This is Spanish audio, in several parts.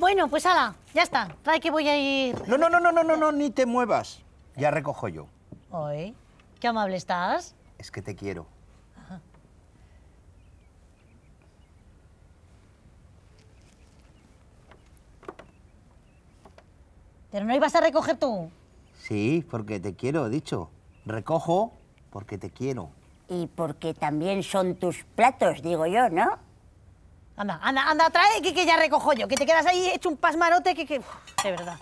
Bueno, pues ala, ya está. Trae que voy a ir... No, no, no, no, no, no, ni te muevas. Ya recojo yo. Hoy. Qué amable estás. Es que te quiero. Pero no ibas a recoger tú. Sí, porque te quiero, he dicho. Recojo porque te quiero. Y porque también son tus platos, digo yo, ¿no? Anda, anda, anda, trae que, ya recojo yo, que te quedas ahí hecho un pasmarote que... que... de verdad.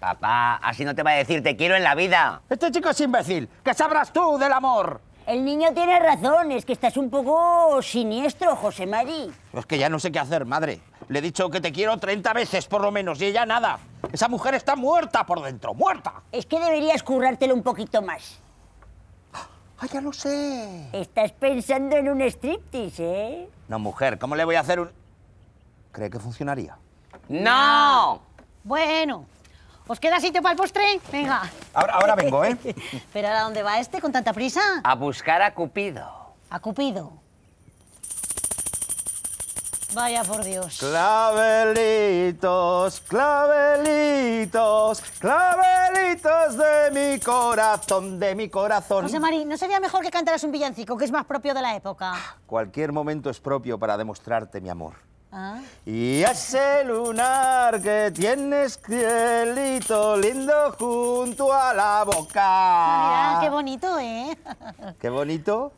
Papá, así no te va a decir te quiero en la vida. Este chico es imbécil. ¿Qué sabrás tú del amor? El niño tiene razón, es que estás un poco siniestro, José Mari. Es pues que ya no sé qué hacer, madre. Le he dicho que te quiero 30 veces por lo menos y ella nada. Esa mujer está muerta por dentro, muerta. Es que deberías currártelo un poquito más. Ah, ya lo sé. Estás pensando en un striptease, ¿eh? No, mujer, ¿cómo le voy a hacer un...? ¿Cree que funcionaría? ¡No! Bueno, ¿os queda sitio para el postre? Venga. Ahora, ahora vengo, ¿eh? ¿Pero a dónde va este con tanta prisa? A buscar a Cupido. ¿A Cupido? Vaya por Dios. Clavelitos, clavelitos, clavelitos de de mi corazón, de mi corazón. José ¿no sería mejor que cantaras un villancico, que es más propio de la época? Cualquier momento es propio para demostrarte mi amor. Ah. Y ese lunar que tienes, cielito lindo, junto a la boca. Mira, qué bonito, ¿eh? Qué bonito.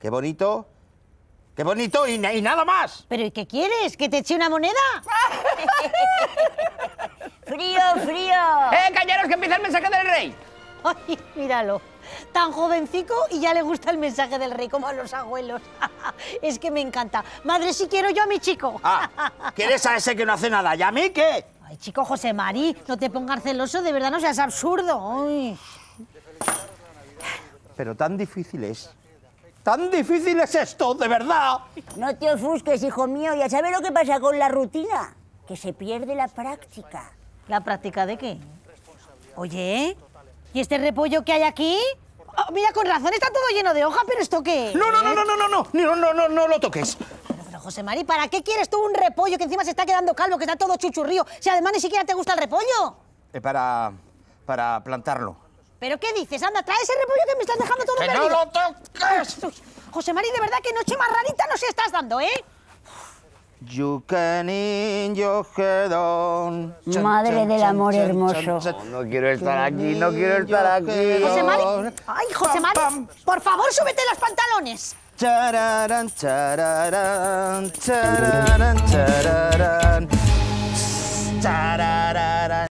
Qué bonito. ¡Qué bonito! Y, y, nada más. ¿Pero y qué quieres? ¿Que te eche una moneda? ¡Frío, frío! ¡Eh, que empieza el mensaje del rey! ¡Ay, míralo! Tan jovencico y ya le gusta el mensaje del rey, como a los abuelos. es que me encanta. Madre, si quiero yo a mi chico. Ah, ¿quieres a ese que no hace nada? ¿Y a mí qué? Ay, chico José Mari, no te pongas celoso, de verdad no seas absurdo. Ay. Pero tan difícil es. ¡Tan difícil es esto, de verdad! No te ofusques, hijo mío. Ya sabes lo que pasa con la rutina. Que se pierde la práctica. ¿La práctica de qué? Oye, ¿y este repollo que hay aquí? Oh, mira, con razón, está todo lleno de hoja, pero ¿esto qué? No, no, no, no, no, no, no, no, no, no, lo toques. Pero, José Mari, ¿para qué quieres tú un repollo que encima se está quedando calvo, que está todo chuchurrío, si además ni siquiera te gusta el repollo? Eh, para... para plantarlo. ¿Pero qué dices? Anda, trae ese repollo que me estás dejando todo ¡Que no lo toques! José Mari, de verdad, que noche más rarita nos estás dando, ¿eh? yo Madre del amor hermoso. No, quiero estar aquí, no quiero estar aquí. José Mari. Ay, José Mari. Por favor, súbete los pantalones. Chararán,